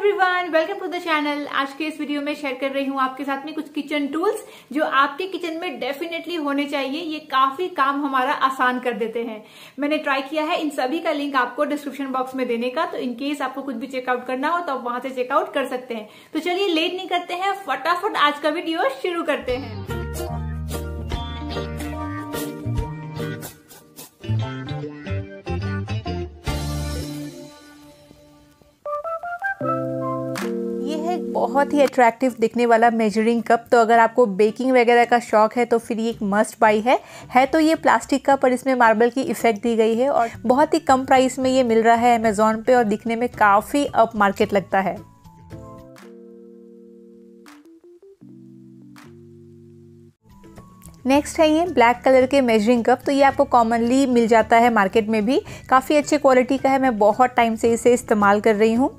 everyone welcome to the channel आज के इस वीडियो में शेयर कर रही हूँ आपके साथ में कुछ किचन टूल्स जो आपके किचन में डेफिनेटली होने चाहिए ये काफी काम हमारा आसान कर देते हैं मैंने ट्राई किया है इन सभी का लिंक आपको डिस्क्रिप्शन बॉक्स में देने का तो इनकेस आपको कुछ भी चेकआउट करना हो तो आप वहां से चेकआउट कर सकते हैं तो चलिए लेट नहीं करते हैं फटाफट आज का वीडियो शुरू करते हैं बहुत ही अट्रैक्टिव दिखने वाला मेजरिंग कप तो अगर आपको बेकिंग वगैरह का शौक है तो फिर ये एक मस्ट बाई है है तो ये प्लास्टिक का पर इसमें मार्बल की इफेक्ट दी गई है और बहुत ही कम प्राइस में ये मिल रहा है अमेजोन पे और दिखने में काफ़ी अप मार्केट लगता है नेक्स्ट है ये ब्लैक कलर के मेजरिंग कप तो ये आपको कॉमनली मिल जाता है मार्केट में भी काफ़ी अच्छी क्वालिटी का है मैं बहुत टाइम से इसे इस्तेमाल कर रही हूँ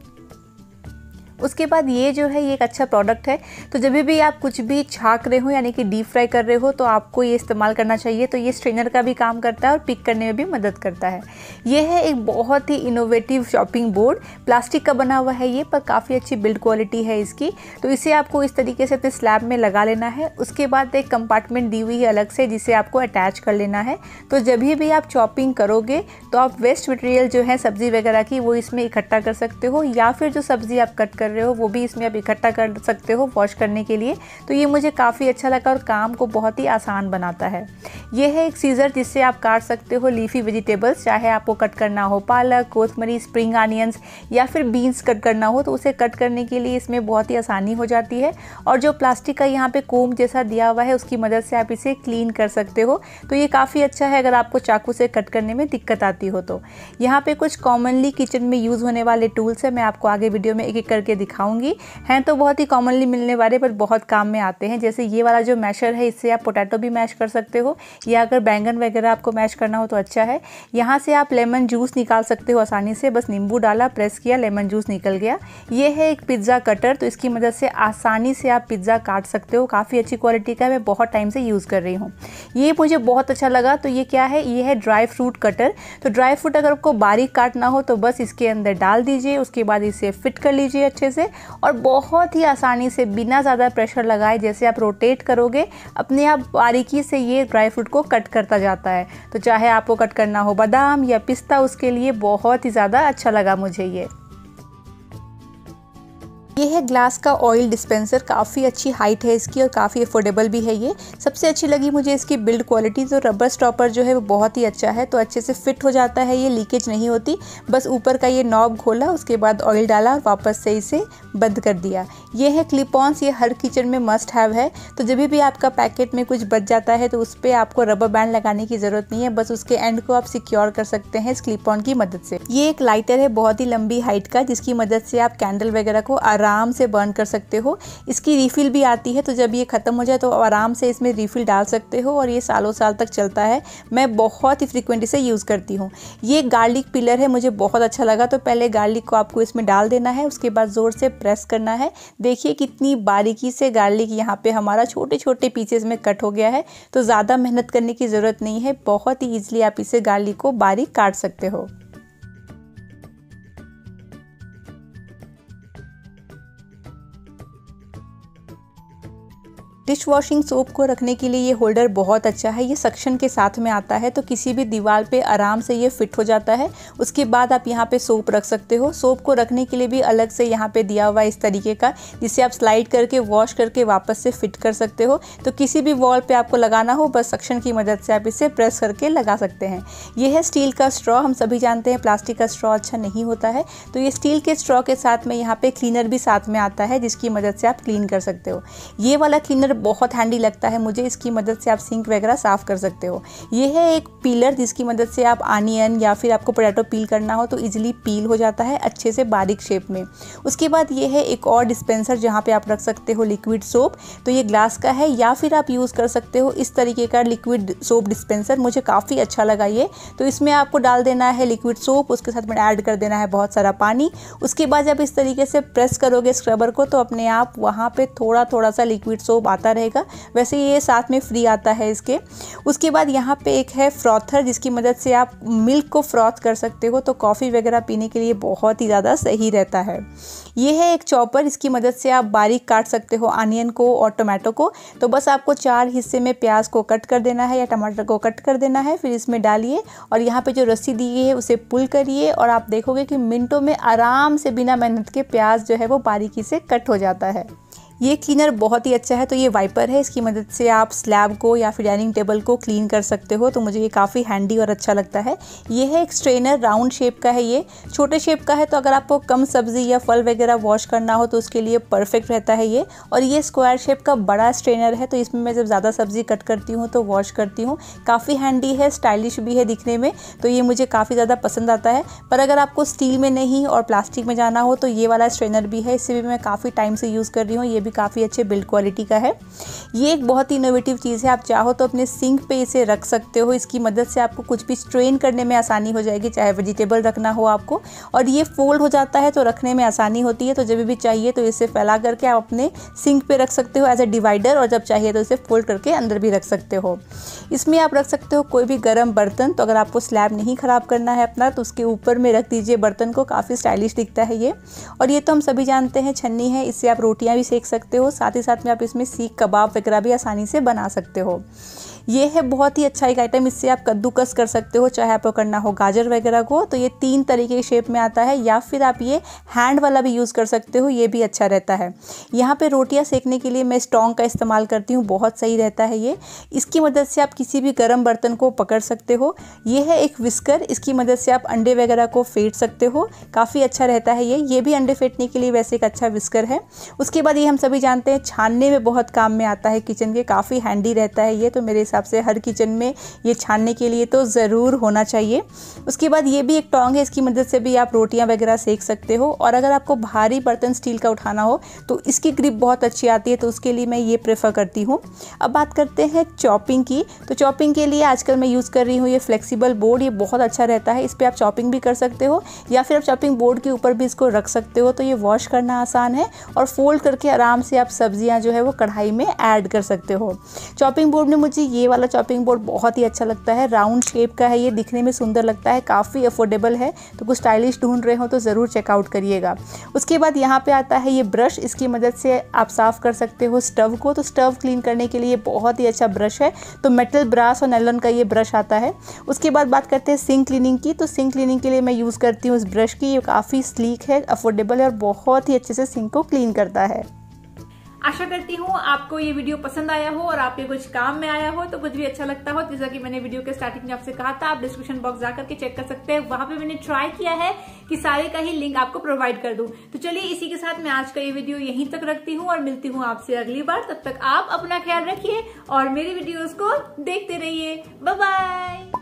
उसके बाद ये जो है ये एक अच्छा प्रोडक्ट है तो जब भी आप कुछ भी छाक रहे हो यानी कि डीप फ्राई कर रहे हो तो आपको ये इस्तेमाल करना चाहिए तो ये स्ट्रेनर का भी काम करता है और पिक करने में भी मदद करता है ये है एक बहुत ही इनोवेटिव शॉपिंग बोर्ड प्लास्टिक का बना हुआ है ये पर काफ़ी अच्छी बिल्ड क्वालिटी है इसकी तो इसे आपको इस तरीके से अपने स्लैब में लगा लेना है उसके बाद एक कंपार्टमेंट दी हुई है अलग से जिसे आपको अटैच कर लेना है तो जब भी आप चॉपिंग करोगे तो आप वेस्ट मटेरियल जो है सब्ज़ी वगैरह की वो इसमें इकट्ठा कर सकते हो या फिर जो सब्ज़ी आप कट कर रहे हो वो भी इसमें आप इकट्ठा कर सकते हो वॉश करने के लिए तो ये मुझे काफ़ी अच्छा लगा और काम को बहुत ही आसान बनाता है ये है एक सीज़र जिससे आप काट सकते हो लीफी वेजिटेबल्स चाहे आपको कट करना हो पालक कोथमरी स्प्रिंग आनियंस या फिर बीन्स कट करना हो तो उसे कट करने के लिए इसमें बहुत ही आसानी हो जाती है और जो प्लास्टिक का यहाँ पे कोम जैसा दिया हुआ है उसकी मदद से आप इसे क्लीन कर सकते हो तो ये काफ़ी अच्छा है अगर आपको चाकू से कट करने में दिक्कत आती हो तो यहाँ पे कुछ कॉमनली किचन में यूज़ होने वाले टूल्स हैं मैं आपको आगे वीडियो में एक एक करके दिखाऊंगी हैं तो बहुत ही कॉमनली मिलने वाले पर बहुत काम में आते हैं जैसे ये वाला जो मैशर है इससे आप पोटैटो भी मैश कर सकते हो या अगर बैंगन वगैरह आपको मैश करना हो तो अच्छा है यहाँ से आप लेमन जूस निकाल सकते हो आसानी से बस नींबू डाला प्रेस किया लेमन जूस निकल गया ये है एक पिज़्ज़ा कटर तो इसकी मदद से आसानी से आप पिज़्ज़ा काट सकते हो काफ़ी अच्छी क्वालिटी का मैं बहुत टाइम से यूज़ कर रही हूँ ये मुझे बहुत अच्छा लगा तो ये क्या है ये है ड्राई फ्रूट कटर तो ड्राई फ्रूट अगर आपको बारीक काटना हो तो बस इसके अंदर डाल दीजिए उसके बाद इसे फिट कर लीजिए अच्छे से और बहुत ही आसानी से बिना ज़्यादा प्रेशर लगाए जैसे आप रोटेट करोगे अपने आप बारीकी से ये ड्राई फ्रूट को कट करता जाता है तो चाहे आपको कट करना हो बादाम या पिस्ता उसके लिए बहुत ही ज़्यादा अच्छा लगा मुझे ये ये है ग्लास का ऑयल डिस्पेंसर काफ़ी अच्छी हाइट है इसकी और काफ़ी अफोर्डेबल भी है ये सबसे अच्छी लगी मुझे इसकी बिल्ड क्वालिटी तो रबर स्टॉपर जो है वो बहुत ही अच्छा है तो अच्छे से फिट हो जाता है ये लीकेज नहीं होती बस ऊपर का ये नॉब खोला उसके बाद ऑयल डाला और वापस से इसे बंद कर दिया ये है क्लिपॉन्स ये हर किचन में मस्ट हैव है तो जब भी आपका पैकेट में कुछ बच जाता है तो उस पर आपको रबर बैंड लगाने की ज़रूरत नहीं है बस उसके एंड को आप सिक्योर कर सकते हैं इस क्लिपॉन की मदद से ये एक लाइटर है बहुत ही लंबी हाइट का जिसकी मदद से आप कैंडल वगैरह को आराम आराम से बर्न कर सकते हो इसकी रिफ़िल भी आती है तो जब ये ख़त्म हो जाए तो आराम से इसमें रिफ़िल डाल सकते हो और ये सालों साल तक चलता है मैं बहुत ही फ्रिक्वेंटली से यूज़ करती हूँ ये गार्लिक पिलर है मुझे बहुत अच्छा लगा तो पहले गार्लिक को आपको इसमें डाल देना है उसके बाद ज़ोर से प्रेस करना है देखिए कितनी बारीकी से गार्लिक यहाँ पर हमारा छोटे छोटे पीसेस में कट हो गया है तो ज़्यादा मेहनत करने की ज़रूरत नहीं है बहुत ही ईजिली आप इसे गार्लिक को बारीक काट सकते हो डिश वॉशिंग सोप को रखने के लिए ये होल्डर बहुत अच्छा है ये सक्शन के साथ में आता है तो किसी भी दीवार पे आराम से ये फिट हो जाता है उसके बाद आप यहाँ पे सोप रख सकते हो सोप को रखने के लिए भी अलग से यहाँ पे दिया हुआ है इस तरीके का जिसे आप स्लाइड करके वॉश करके वापस से फिट कर सकते हो तो किसी भी वॉल पर आपको लगाना हो बस सक्शन की मदद से आप इसे प्रेस करके लगा सकते हैं यह है स्टील का स्ट्रॉ हम सभी जानते हैं प्लास्टिक का स्ट्रॉ अच्छा नहीं होता है तो ये स्टील के स्ट्रॉ के साथ में यहाँ पे क्लीनर भी साथ में आता है जिसकी मदद से आप क्लीन कर सकते हो ये वाला क्लीनर बहुत हैंडी लगता है मुझे इसकी मदद से आप सिंक वगैरह साफ़ कर सकते हो ये है एक पीलर जिसकी मदद से आप आनियन या फिर आपको पोटैटो पील करना हो तो ईजिली पील हो जाता है अच्छे से बारीक शेप में उसके बाद ये है एक और डिस्पेंसर जहाँ पर आप रख सकते हो लिक्विड सोप तो ये ग्लास का है या फिर आप यूज़ कर सकते हो इस तरीके का लिक्विड सोप डिस्पेंसर मुझे काफ़ी अच्छा लगा ये तो इसमें आपको डाल देना है लिक्विड सोप उसके साथ में ऐड कर देना है बहुत सारा पानी उसके बाद जब इस तरीके से प्रेस करोगे स्क्रबर को तो अपने आप वहाँ पे थोड़ा थोड़ा सा लिक्विड सोप आता आता रहेगा वैसे ये साथ में फ्री आता है इसके उसके बाद यहाँ पे एक है फ्रॉथर जिसकी मदद से आप मिल्क को फ्रॉथ कर सकते हो तो कॉफ़ी वगैरह पीने के लिए बहुत ही ज़्यादा सही रहता है ये है एक चॉपर इसकी मदद से आप बारीक काट सकते हो आनियन को और टोमेटो को तो बस आपको चार हिस्से में प्याज को कट कर देना है या टमाटर को कट कर देना है फिर इसमें डालिए और यहाँ पे जो रस्सी दी गई है उसे पुल करिए और आप देखोगे कि मिनटों में आराम से बिना मेहनत के प्याज जो है वो बारीकी से कट हो जाता है ये क्लीनर बहुत ही अच्छा है तो ये वाइपर है इसकी मदद से आप स्लैब को या फिर डाइनिंग टेबल को क्लीन कर सकते हो तो मुझे ये काफ़ी हैंडी और अच्छा लगता है ये है एक स्ट्रेनर राउंड शेप का है ये छोटे शेप का है तो अगर आपको कम सब्ज़ी या फल वगैरह वॉश करना हो तो उसके लिए परफेक्ट रहता है ये और ये स्क्वायर शेप का बड़ा स्ट्रेनर है तो इसमें मैं जब ज़्यादा सब्ज़ी कट करती हूँ तो वॉश करती हूँ काफ़ी हैंडी है स्टाइलिश भी है दिखने में तो ये मुझे काफ़ी ज़्यादा पसंद आता है पर अगर आपको स्टील में नहीं और प्लास्टिक में जाना हो तो ये वाला स्ट्रेनर भी है इससे भी मैं काफ़ी टाइम से यूज़ कर रही हूँ ये भी भी काफ़ी अच्छे बिल्ड क्वालिटी का है ये एक बहुत ही इनोवेटिव चीज़ है आप चाहो तो अपने सिंक पे इसे रख सकते हो इसकी मदद से आपको कुछ भी स्ट्रेन करने में आसानी हो जाएगी चाहे वेजिटेबल रखना हो आपको और ये फोल्ड हो जाता है तो रखने में आसानी होती है तो जब भी चाहिए तो इसे फैला करके आप अपने सिंक पर रख सकते हो एज ए डिवाइडर और जब चाहिए तो इसे फोल्ड करके अंदर भी रख सकते हो इसमें आप रख सकते हो कोई भी गर्म बर्तन तो अगर आपको स्लैब नहीं ख़राब करना है अपना तो उसके ऊपर में रख दीजिए बर्तन को काफ़ी स्टाइलिश दिखता है ये और ये तो हम सभी जानते हैं छन्नी है इससे आप रोटियां भी सेक सकते सकते हो साथ ही साथ में आप इसमें सीख कबाब वगैरह भी आसानी से बना सकते हो ये है बहुत ही अच्छा एक आइटम इससे आप कद्दूकस कर सकते हो चाहे आपको करना हो गाजर वगैरह को तो ये तीन तरीके के शेप में आता है या फिर आप ये हैंड वाला भी यूज़ कर सकते हो ये भी अच्छा रहता है यहाँ पर रोटियाँ सेकने के लिए मैं स्टोंग का इस्तेमाल करती हूँ बहुत सही रहता है ये इसकी मदद से आप किसी भी गर्म बर्तन को पकड़ सकते हो ये है एक विस्कर इसकी मदद से आप अंडे वगैरह को फेंट सकते हो काफ़ी अच्छा रहता है ये ये भी अंडे फेंटने के लिए वैसे एक अच्छा विस्कर है उसके बाद ये हम सभी जानते हैं छानने में बहुत काम में आता है किचन के काफ़ी हैंडी रहता है ये तो मेरे हिसाब से हर किचन में ये छानने के लिए तो ज़रूर होना चाहिए उसके बाद ये भी एक टोंग है इसकी मदद से भी आप रोटियाँ वगैरह सेक सकते हो और अगर आपको भारी बर्तन स्टील का उठाना हो तो इसकी ग्रिप बहुत अच्छी आती है तो उसके लिए मैं ये प्रेफर करती हूँ अब बात करते हैं चॉपिंग की तो चॉपिंग के लिए आजकल मैं यूज़ कर रही हूँ ये फ्लेक्सिबल बोर्ड ये बहुत अच्छा रहता है इस पर आप चॉपिंग भी कर सकते हो या फिर आप चॉपिंग बोर्ड के ऊपर भी इसको रख सकते हो तो ये वॉश करना आसान है और फोल्ड करके आराम से आप सब्जियाँ जो है वो कढ़ाई में ऐड कर सकते हो चॉपिंग बोर्ड ने मुझे ये ये वाला चॉपिंग बोर्ड बहुत ही अच्छा लगता है राउंड शेप का है ये दिखने में सुंदर लगता है काफ़ी अफोर्डेबल है तो कुछ स्टाइलिश ढूंढ रहे हो तो ज़रूर चेकआउट करिएगा उसके बाद यहाँ पे आता है ये ब्रश इसकी मदद से आप साफ़ कर सकते हो स्टव को तो स्टव क्लीन करने के लिए बहुत ही अच्छा ब्रश है तो मेटल ब्रास और नैलन का ये ब्रश आता है उसके बाद बात करते हैं सिंक क्लीनिंग की तो सिंक क्लीनिंग के लिए मैं यूज़ करती हूँ उस ब्रश की ये काफ़ी स्लीक है अफोर्डेबल है और बहुत ही अच्छे से सिंक को क्लीन करता है आशा करती हूँ आपको ये वीडियो पसंद आया हो और आपके कुछ काम में आया हो तो कुछ भी अच्छा लगता हो जैसा कि मैंने वीडियो के स्टार्टिंग में आपसे कहा था आप डिस्क्रिप्शन बॉक्स जाकर के चेक कर सकते हैं वहां पे मैंने ट्राई किया है कि सारे का ही लिंक आपको प्रोवाइड कर दूं तो चलिए इसी के साथ मैं आज का ये वीडियो यहीं तक रखती हूँ और मिलती हूँ आपसे अगली बार तब तक आप अपना ख्याल रखिए और मेरी वीडियोज को देखते रहिए बाय